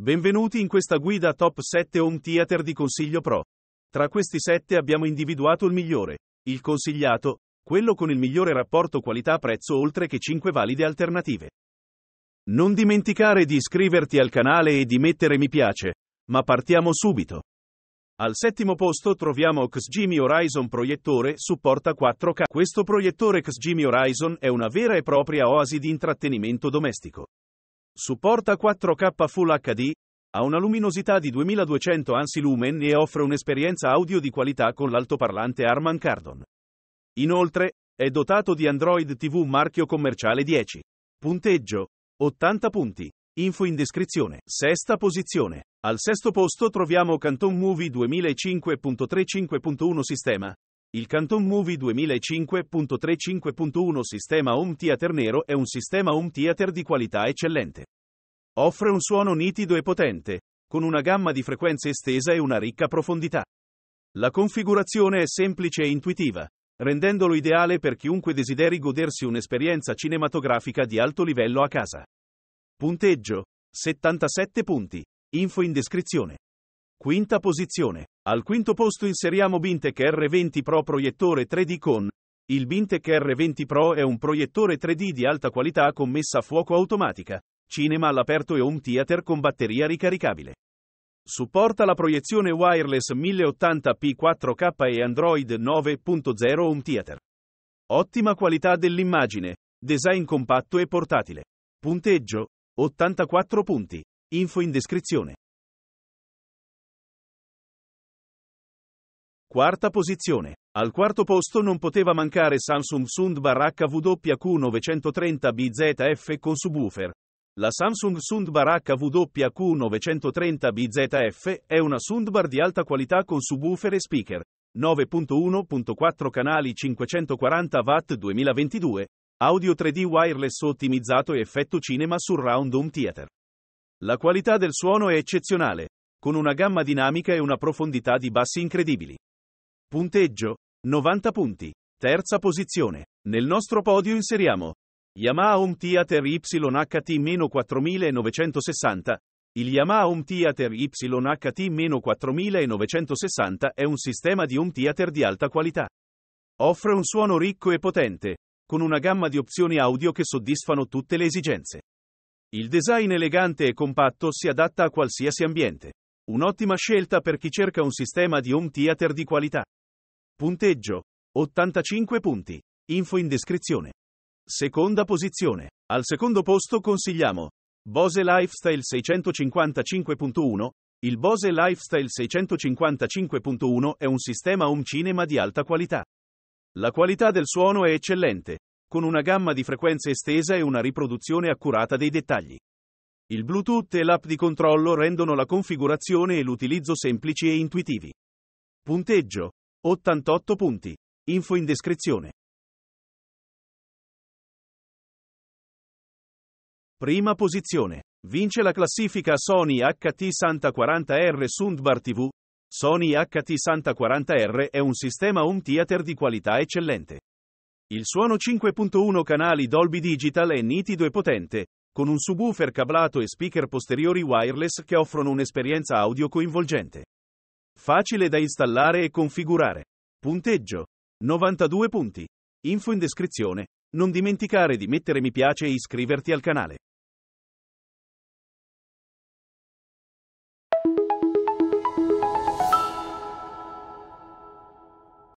Benvenuti in questa guida top 7 home theater di Consiglio Pro. Tra questi 7 abbiamo individuato il migliore, il consigliato, quello con il migliore rapporto qualità-prezzo oltre che 5 valide alternative. Non dimenticare di iscriverti al canale e di mettere mi piace, ma partiamo subito. Al settimo posto troviamo XGMI Horizon Proiettore, supporta 4K. Questo proiettore XGMI Horizon è una vera e propria oasi di intrattenimento domestico. Supporta 4K Full HD, ha una luminosità di 2200 ANSI lumen e offre un'esperienza audio di qualità con l'altoparlante Arman Kardon. Inoltre, è dotato di Android TV marchio commerciale 10. Punteggio 80 punti. Info in descrizione. Sesta posizione. Al sesto posto troviamo Canton Movie 2005.35.1 Sistema. Il Canton Movie 2005.35.1 Sistema Home Theater Nero è un sistema home theater di qualità eccellente. Offre un suono nitido e potente, con una gamma di frequenze estesa e una ricca profondità. La configurazione è semplice e intuitiva, rendendolo ideale per chiunque desideri godersi un'esperienza cinematografica di alto livello a casa. Punteggio 77 punti. Info in descrizione. Quinta posizione. Al quinto posto inseriamo Bintec R20 Pro proiettore 3D con. Il Bintec R20 Pro è un proiettore 3D di alta qualità con messa a fuoco automatica, cinema all'aperto e home theater con batteria ricaricabile. Supporta la proiezione wireless 1080p 4K e Android 9.0 home theater. Ottima qualità dell'immagine, design compatto e portatile. Punteggio 84 punti. Info in descrizione. Quarta posizione. Al quarto posto non poteva mancare Samsung Sund hwq 930 bzf con subwoofer. La Samsung Soundbar HWQ930BZF è una soundbar di alta qualità con subwoofer e speaker, 9.1.4 canali 540 Watt 2022, audio 3D wireless ottimizzato e effetto cinema Round home theater. La qualità del suono è eccezionale, con una gamma dinamica e una profondità di bassi incredibili. Punteggio 90 punti. Terza posizione. Nel nostro podio inseriamo Yamaha Home Theater YHT-4960. Il Yamaha Home Theater YHT-4960 è un sistema di home theater di alta qualità. Offre un suono ricco e potente, con una gamma di opzioni audio che soddisfano tutte le esigenze. Il design elegante e compatto si adatta a qualsiasi ambiente. Un'ottima scelta per chi cerca un sistema di home theater di qualità. Punteggio. 85 punti. Info in descrizione. Seconda posizione. Al secondo posto consigliamo Bose Lifestyle 655.1. Il Bose Lifestyle 655.1 è un sistema home cinema di alta qualità. La qualità del suono è eccellente, con una gamma di frequenze estesa e una riproduzione accurata dei dettagli. Il Bluetooth e l'app di controllo rendono la configurazione e l'utilizzo semplici e intuitivi. Punteggio 88 punti. Info in descrizione. Prima posizione. Vince la classifica Sony HT Santa 40R Sundbar TV. Sony HT Santa 40R è un sistema home theater di qualità eccellente. Il suono 5.1 canali Dolby Digital è nitido e potente, con un subwoofer cablato e speaker posteriori wireless che offrono un'esperienza audio coinvolgente. Facile da installare e configurare. Punteggio. 92 punti. Info in descrizione. Non dimenticare di mettere mi piace e iscriverti al canale.